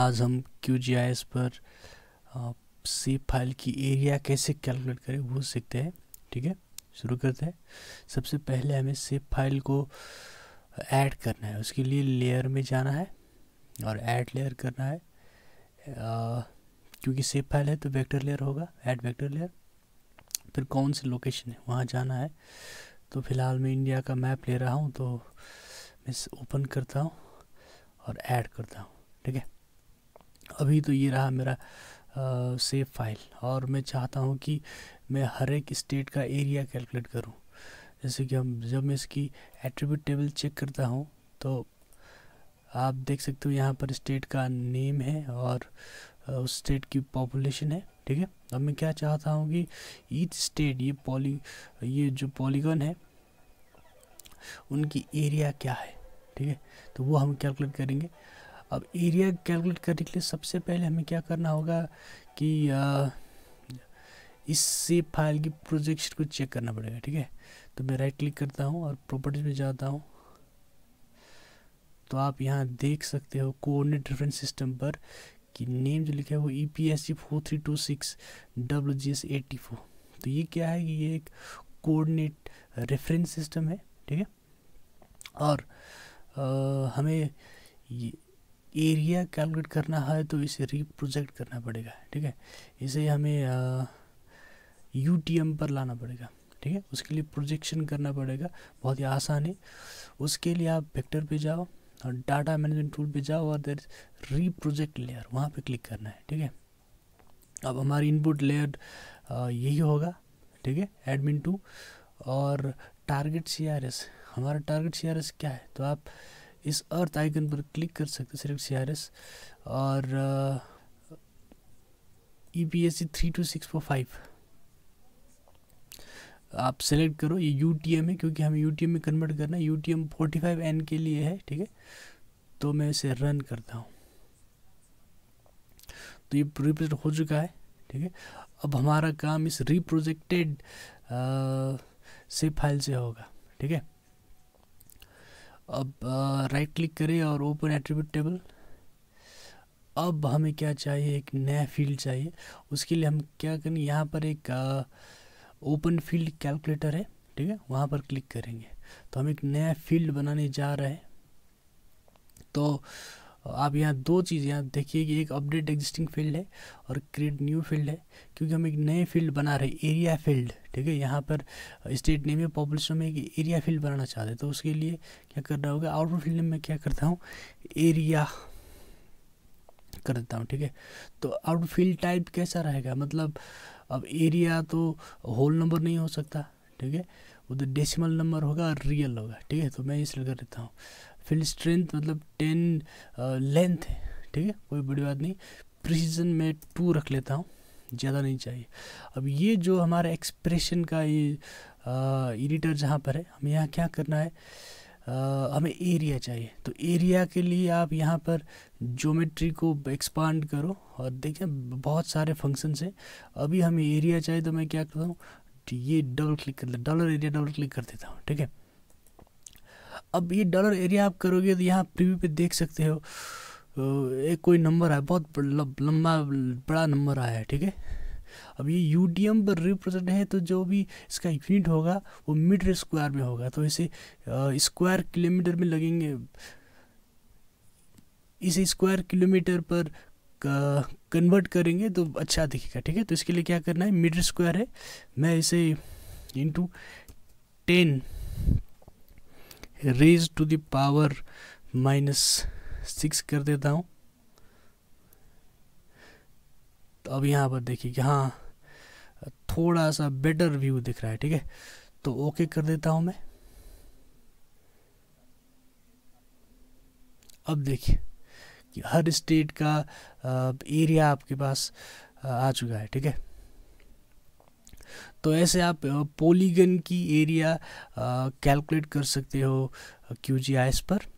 आज हम Q ji I S पर सी फाइल की एरिया कैसे कैलकुलेट करें वो सीखते हैं ठीक है शुरू करते हैं सबसे पहले हमें सेप फाइल को ऐड करना है उसके लिए लेयर में जाना है और ऐड लेयर करना है आ, क्योंकि सेप फाइल है तो वेक्टर लेयर होगा ऐड वेक्टर लेयर फिर कौन सी लोकेशन है वहाँ जाना है तो फिलहाल मैं इंडिया का मैप ले रहा हूँ तो मैं ओपन करता हूँ और ऐड करता हूँ ठीक है अभी तो ये रहा मेरा सेव फाइल और मैं चाहता हूँ कि मैं हर एक स्टेट का एरिया कैलकुलेट करूँ जैसे कि हम जब मैं इसकी एट्रीब्यूट टेबल चेक करता हूँ तो आप देख सकते हो यहाँ पर स्टेट का नेम है और उस स्टेट की पॉपुलेशन है ठीक है अब मैं क्या चाहता हूँ कि ईच स्टेट ये पॉली ये जो पॉलीगन है उनकी एरिया क्या है ठीक है तो वो हम कैलकुलेट करेंगे अब एरिया कैलकुलेट करने के लिए सबसे पहले हमें क्या करना होगा कि आ, इस सेव फाइल की प्रोजेक्शन को चेक करना पड़ेगा ठीक है तो मैं राइट क्लिक करता हूँ और प्रॉपर्टीज में जाता हूँ तो आप यहाँ देख सकते हो कोऑर्डिनेट रेफरेंस सिस्टम पर कि नेम जो लिखा है वो E P S C four three two six W G S eighty four तो ये क्या है कि ये एक कोऑर्डिनेट रेफरेंस सिस्टम है ठीक है और आ, हमें ये एरिया कैलकुलेट करना है तो इसे रिप्रोजेक्ट करना पड़ेगा ठीक है इसे हमें यू टी एम पर लाना पड़ेगा ठीक है उसके लिए प्रोजेक्शन करना पड़ेगा बहुत ही आसान है उसके लिए आप वेक्टर पे जाओ और डाटा मैनेजमेंट टूल पे जाओ और देर रीप्रोजेक्ट लेयर वहाँ पे क्लिक करना है ठीक है अब हमारी इनपुट लेयर यही होगा ठीक है एडमिन टू और टारगेट सी आर एस हमारा टारगेट सी आर एस क्या है तो आप इस अर्थ आइकन पर क्लिक कर सकते सिर्फ सी और E P S C three two six four five आप सेलेक्ट करो ये यू टी एम है क्योंकि हमें यू टी एम में कन्वर्ट करना है U T M forty five N के लिए है ठीक है तो मैं इसे रन करता हूँ तो ये रिप्रेजेंट हो चुका है ठीक है अब हमारा काम इस रिप्रोजेक्टेड से फाइल से होगा ठीक है अब राइट क्लिक करें और ओपन एट्रीब्यूट टेबल अब हमें क्या चाहिए एक नया फील्ड चाहिए उसके लिए हम क्या करें यहाँ पर एक ओपन फील्ड कैलकुलेटर है ठीक है वहाँ पर क्लिक करेंगे तो हम एक नया फील्ड बनाने जा रहे हैं तो आप यहाँ दो चीज़ यहाँ देखिए कि एक अपडेट एग्जिस्टिंग फील्ड है और क्रिएट न्यू फील्ड है क्योंकि हम एक नए फील्ड बना रहे एरिया फील्ड ठीक है यहाँ पर स्टेट नेम या पॉपुलेशन में एक एरिया फील्ड बनाना चाहते हैं तो उसके लिए क्या करना होगा आउटपुट फील्ड में क्या करता हूँ एरिया कर देता हूँ ठीक है तो आउट फील्ड टाइप कैसा रहेगा मतलब अब एरिया तो होल नंबर नहीं हो सकता ठीक है उधर डेसिमल नंबर होगा और रियल होगा ठीक है तो मैं इसलिए कर देता हूँ फील्ड स्ट्रेंथ मतलब टेन लेंथ है ठीक है कोई बड़ी बात नहीं प्रिसीजन में टू रख लेता हूँ ज़्यादा नहीं चाहिए अब ये जो हमारा एक्सप्रेशन का ये एडिटर जहाँ पर है हमें यहाँ क्या करना है आ, हमें एरिया चाहिए तो एरिया के लिए आप यहाँ पर ज्योमेट्री को एक्सपांड करो और देखिए बहुत सारे फंक्शन हैं अभी हमें एरिया चाहिए तो मैं क्या करता हूँ ये डबल क्लिक कर डॉलर एरिया डबल क्लिक कर देता हूँ ठीक है अब ये डॉलर एरिया आप करोगे तो यहाँ प्रीव्यू पे देख सकते हो तो एक कोई नंबर है बहुत लंबा बड़ा नंबर आया है ठीक है अब ये यू डी एम पर रिप्रेजेंट है तो जो भी इसका यूनिट होगा वो मीटर स्क्वायर में होगा तो इसे स्क्वायर किलोमीटर में लगेंगे इसे स्क्वायर किलोमीटर पर कन्वर्ट करेंगे तो अच्छा दिखेगा ठीक है तो इसके लिए क्या करना है मीटर स्क्वायर है मैं इसे into ten raise to the power minus six कर देता हूँ तो अब यहाँ पर देखिए कि हाँ थोड़ा सा बेटर व्यू दिख रहा है ठीक है तो ओके कर देता हूँ मैं अब देखिए कि हर स्टेट का एरिया आपके पास आ चुका है ठीक है तो ऐसे आप पोलीगन की एरिया कैलकुलेट कर सकते हो क्यू पर